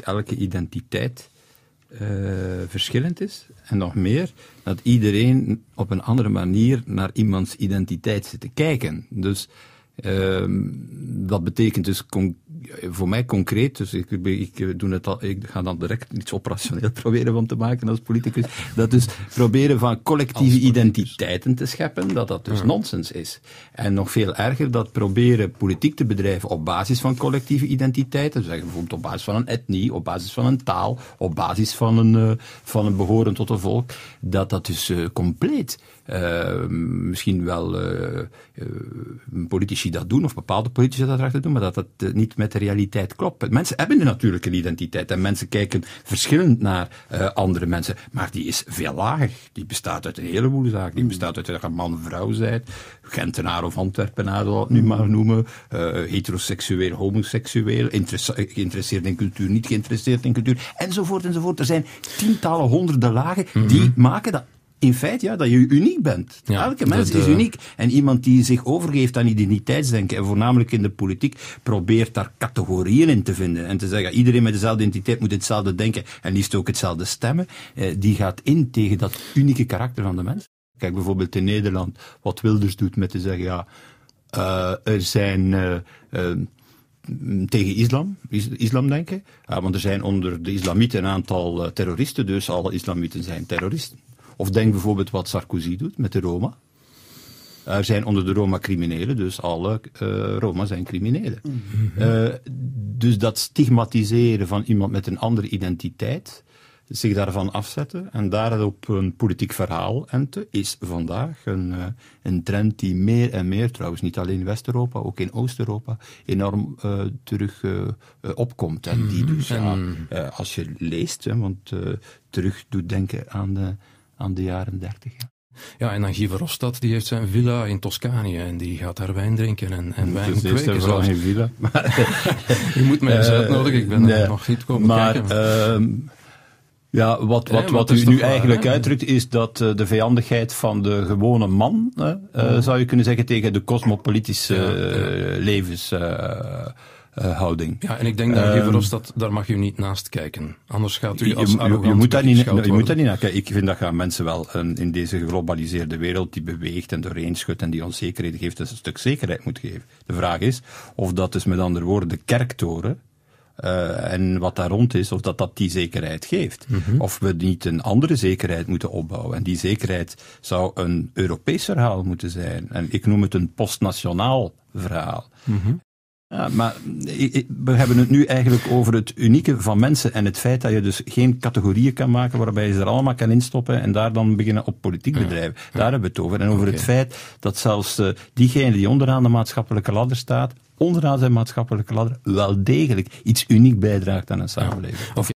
elke identiteit uh, verschillend is. En nog meer, dat iedereen op een andere manier naar iemands identiteit zit te kijken. Dus ehm, dat betekent dus voor mij concreet, dus ik, ik, doe het al, ik ga dan direct iets operationeel proberen van te maken als politicus, dat dus proberen van collectieve identiteiten te scheppen, dat dat dus nonsens is. En nog veel erger, dat proberen politiek te bedrijven op basis van collectieve identiteiten, zeggen bijvoorbeeld op basis van een etnie, op basis van een taal, op basis van een, eh, van een behorend tot een volk, dat dat dus eh, compleet eh, misschien wel politici dat doen, of bepaalde politici dat erachter doen, maar dat dat niet met realiteit klopt. Mensen hebben natuurlijk een identiteit en mensen kijken verschillend naar eh, andere mensen, maar die is veel lager. Die bestaat uit een heleboel zaken. Die mm. bestaat uit dat je man-vrouw zijt, Gentenaar of Antwerpenaar, zal het nu mm. maar noemen, eh, heteroseksueel, homoseksueel, geïnteresseerd in cultuur, niet geïnteresseerd in cultuur, enzovoort, enzovoort. Er zijn tientallen, honderden lagen mm-hmm. die maken dat in feite ja, dat je uniek bent. Elke mens is eh, uniek. En iemand die zich overgeeft aan identiteitsdenken, en voornamelijk in de politiek, probeert daar categorieën in te vinden. En te zeggen, iedereen met dezelfde identiteit moet hetzelfde denken en liefst ook hetzelfde stemmen. Eh, die gaat in tegen dat unieke karakter van de mens. Kijk bijvoorbeeld in Nederland, wat Wilders doet met te zeggen, ja, eh, er zijn... Eh, tegen islam, islam denken. want er zijn onder de islamieten een aantal terroristen, dus alle islamieten zijn terroristen. Of denk bijvoorbeeld wat Sarkozy doet met de Roma. Er zijn onder de Roma criminelen, dus alle eh, Roma zijn criminelen. Mm-hmm. Eh, dus dat stigmatiseren van iemand met een andere identiteit, zich daarvan afzetten en daarop een politiek verhaal enten, is vandaag een, eh, een trend die meer en meer, trouwens niet alleen in West-Europa, ook in Oost-Europa, enorm terug opkomt. En die mm-hmm. dus, ja, als je leest, hè, want terug doet denken aan de aan de jaren 30. Ja. en dan Guy Verhofstadt, die heeft zijn villa in Toscanië en die gaat daar wijn drinken en, en dus wijn dus kweken. Dus geen villa. Je moet mij eens eh, uitnodigen, ik ben nee, nog niet komen maar, ehm, ja, wat, wat, wat u nu eigenlijk uitdrukt is dat eh, de vijandigheid van de gewone man, eh, mm. zou je kunnen zeggen, tegen de cosmopolitische levens eh, houding. Ja, en ik denk dat um, ehm, dat daar mag u niet naast kijken. Anders gaat u als je, je moet daar niet, Je moet niet kijken. Ik vind dat gaan mensen wel in deze geglobaliseerde wereld die beweegt en doorheen schudt en die onzekerheden geeft, dus een stuk zekerheid moet geven. De vraag is of dat dus met andere woorden de kerktoren eh, en wat daar rond is, of dat dat die zekerheid geeft. Mhm. Of we niet een andere zekerheid moeten opbouwen. En die zekerheid zou een Europees verhaal moeten zijn. En ik noem het een postnationaal verhaal. Mm ja, maar we hebben het nu eigenlijk over het unieke van mensen en het feit dat je dus geen categorieën kan maken waarbij je ze er allemaal kan instoppen en daar dan beginnen op politiek bedrijven. Daar hebben we het over. En over het feit dat zelfs eh, diegene die onderaan de maatschappelijke ladder staat, onderaan zijn maatschappelijke ladder, wel degelijk iets uniek bijdraagt aan een samenleving.